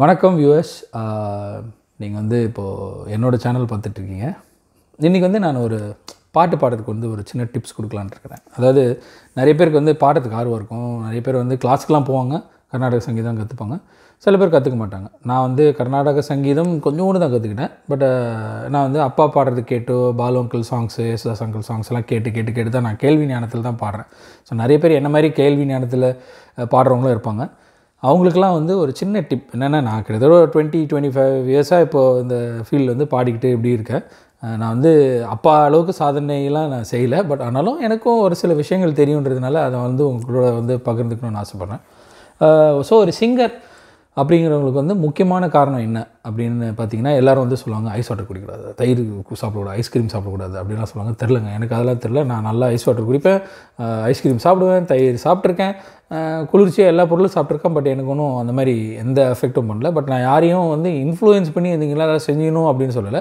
வணக்கம் வியூவர்ஸ் நீங்கள் வந்து இப்போது என்னோடய சேனல் பார்த்துட்ருக்கீங்க இன்றைக்கி வந்து நான் ஒரு பாட்டு பாடுறதுக்கு வந்து ஒரு சின்ன டிப்ஸ் கொடுக்கலான் இருக்கிறேன் அதாவது நிறைய பேருக்கு வந்து பாடுறதுக்கு ஆர்வம் இருக்கும் நிறைய பேர் வந்து கிளாஸுக்கெலாம் போவாங்க கர்நாடக சங்கீதம் கற்றுப்பாங்க சில பேர் கற்றுக்க மாட்டாங்க நான் வந்து கர்நாடக சங்கீதம் கொஞ்சோண்டு தான் கற்றுக்கிட்டேன் பட் நான் வந்து அப்பா பாடுறது கேட்டு Balu uncle songs Yesudas uncle songs எல்லாம் கேட்டு கேட்டு கேட்டு தான் நான் கேள்வி ஞானத்தில் தான் பாடுறேன் ஸோ நிறைய பேர் என்ன மாதிரி கேள்வி ஞானத்தில் பாடுறவங்களும் இருப்பாங்க அவங்களுக்கெல்லாம் வந்து ஒரு சின்ன டிப் என்னென்னா நான் கிட்டத்தட்ட ஒரு டுவெண்ட்டி டுவெண்ட்டி ஃபைவ் இயர்ஸாக இப்போது இந்த ஃபீல்டில் வந்து பாடிக்கிட்டு இப்படி இருக்கேன் நான் வந்து அப்பா அளவுக்கு சாதனையெல்லாம் நான் செய்யலை பட் ஆனாலும் எனக்கும் ஒரு சில விஷயங்கள் தெரியுன்றதுனால அதை வந்து உங்களோட வந்து பகிர்ந்துக்கணும்னு ஆசைப்பட்றேன் ஸோ ஒரு சிங்கர் அப்படிங்கிறவங்களுக்கு வந்து முக்கியமான காரணம் என்ன அப்படின்னு பார்த்தீங்கன்னா எல்லோரும் வந்து சொல்லுவாங்க ஐஸ் வாட்டர் குடிக்கூடாது தயிர் சாப்பிடக்கூடாது ஐஸ்கிரீம் சாப்பிடக்கூடாது அப்படின்லாம் சொல்லுவாங்க தெரிலங்க எனக்கு அதெல்லாம் தெரில நான் நல்லா ஐஸ் வாட்டர் குடிப்பேன் ஐஸ்கிரீம் சாப்பிடுவேன் தயிர் சாப்பிட்ருக்கேன் குளிர்ச்சியாக எல்லா பொருளும் சாப்பிட்ருக்கேன் பட் எனக்கு ஒன்றும் அந்த மாதிரி எந்த எஃபெக்ட்டும் பண்ணல பட் நான் யாரையும் வந்து இன்ஃப்ளூயன்ஸ் பண்ணி இதுங்களா செஞ்சணும் அப்படின்னு சொல்லலை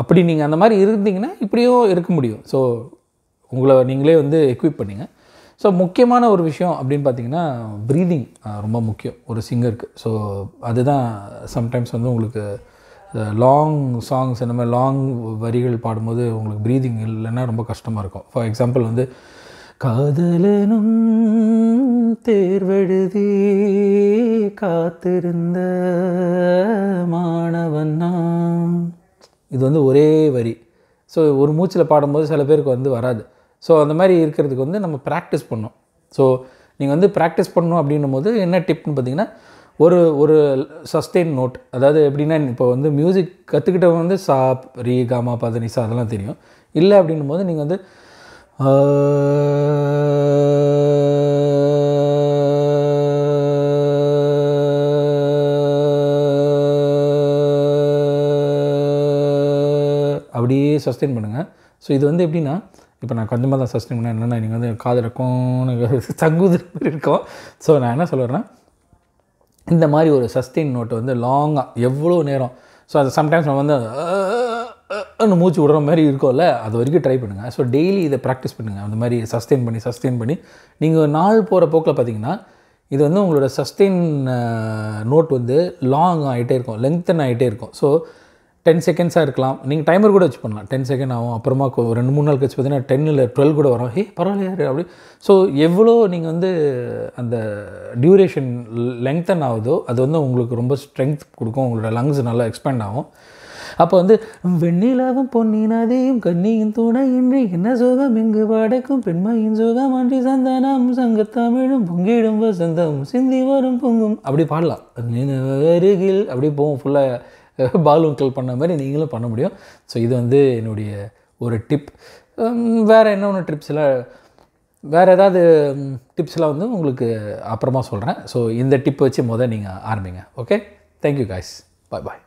அப்படி நீங்கள் அந்த மாதிரி இருந்தீங்கன்னா இப்படியும் இருக்க முடியும் ஸோ உங்களை நீங்களே வந்து எக்யூப் பண்ணிங்க ஸோ முக்கியமான ஒரு விஷயம் அப்படின்னு பார்த்தீங்கன்னா ப்ரீதிங் ரொம்ப முக்கியம் ஒரு சிங்கருக்கு ஸோ அதுதான் சம்டைம்ஸ் வந்து உங்களுக்கு லாங் சாங்ஸ் இந்த மாதிரி லாங் வரிகள் பாடும்போது உங்களுக்கு ப்ரீதிங் இல்லைன்னா ரொம்ப கஷ்டமாக இருக்கும் ஃபார் எக்ஸாம்பிள் வந்து காதலனும் தேர்வெழுதி காத்திருந்த மாணவன் இது வந்து ஒரே வரி ஸோ ஒரு மூச்சில் பாடும்போது சில பேருக்கு வந்து வராது ஸோ அந்த மாதிரி இருக்கிறதுக்கு வந்து நம்ம ப்ராக்டிஸ் பண்ணோம் ஸோ நீங்கள் வந்து ப்ராக்டிஸ் பண்ணணும் அப்படின்னும் போது என்ன டிப்னு பார்த்தீங்கன்னா ஒரு ஒரு சஸ்டெயின் நோட் அதாவது எப்படின்னா இப்போ வந்து மியூசிக் கற்றுக்கிட்டவங்க வந்து சா ரீ காமா பதனிசா அதெல்லாம் தெரியும் இல்லை அப்படின்னும் போது நீங்கள் வந்து அப்படியே சஸ்டெயின் பண்ணுங்கள் ஸோ இது வந்து எப்படின்னா இப்போ நான் கொஞ்சமாக தான் சஸ்டெயின் பண்ணேன் என்னென்னா நீங்கள் வந்து காதில் கோன்னு தங்குது இருக்கும் ஸோ நான் என்ன சொல்கிறேன்னா இந்த மாதிரி ஒரு சஸ்டெயின் நோட்டு வந்து லாங்காக எவ்வளோ நேரம் ஸோ அது சம்டைம்ஸ் நம்ம வந்து மூச்சு விடுற மாதிரி இருக்கும்ல அது வரைக்கும் ட்ரை பண்ணுங்கள் ஸோ டெய்லி இதை ப்ராக்டிஸ் பண்ணுங்கள் அந்த மாதிரி சஸ்டெயின் பண்ணி சஸ்டெயின் பண்ணி நீங்கள் நாள் போகிற போக்கில் பார்த்தீங்கன்னா இது வந்து உங்களோட சஸ்டெயின் நோட் வந்து லாங் ஆகிட்டே இருக்கும் லென்த்தன் ஆகிட்டே இருக்கும் ஸோ டென் செகண்ட்ஸாக இருக்கலாம் நீங்கள் டைமர் கூட வச்சு பண்ணலாம் டென் செகண்ட் ஆகும் அப்புறமா ரெண்டு மூணு நாள் கழிச்சு பார்த்தீங்கன்னா டென்னில் டுவெல் கூட வரும் ஹே பரவாயில்லையா அப்படி ஸோ எவ்வளோ நீங்கள் வந்து அந்த டியூரேஷன் லெங்க்தன் ஆகுதோ அது வந்து உங்களுக்கு ரொம்ப ஸ்ட்ரென்த் கொடுக்கும் உங்களோட லங்ஸ் நல்லா எக்ஸ்பேண்ட் ஆகும் அப்போ வந்து வெண்ணிலாவும் பொன்னி நதியும் கண்ணியின் இன்றி என்ன சோகம் இங்கு வாடைக்கும் பெண்மையின் சோகம் அன்றி சந்தனம் சங்கத்தமிழும் பொங்கிடும் வசந்தம் சிந்தி வரும் பொங்கும் அப்படி பாடலாம் அருகில் அப்படி போகும் ஃபுல்லாக பாலுங்கள் பண்ண மாதிரி நீங்களும் பண்ண முடியும் ஸோ இது வந்து என்னுடைய ஒரு டிப் வேறு என்ன ஒன்று ட்ரிப்ஸ்லாம் வேறு ஏதாவது டிப்ஸ்லாம் வந்து உங்களுக்கு அப்புறமா சொல்கிறேன் ஸோ இந்த டிப் வச்சு முதல் நீங்கள் ஆரம்பிங்க ஓகே தேங்க்யூ காய்ஸ் பாய் பாய்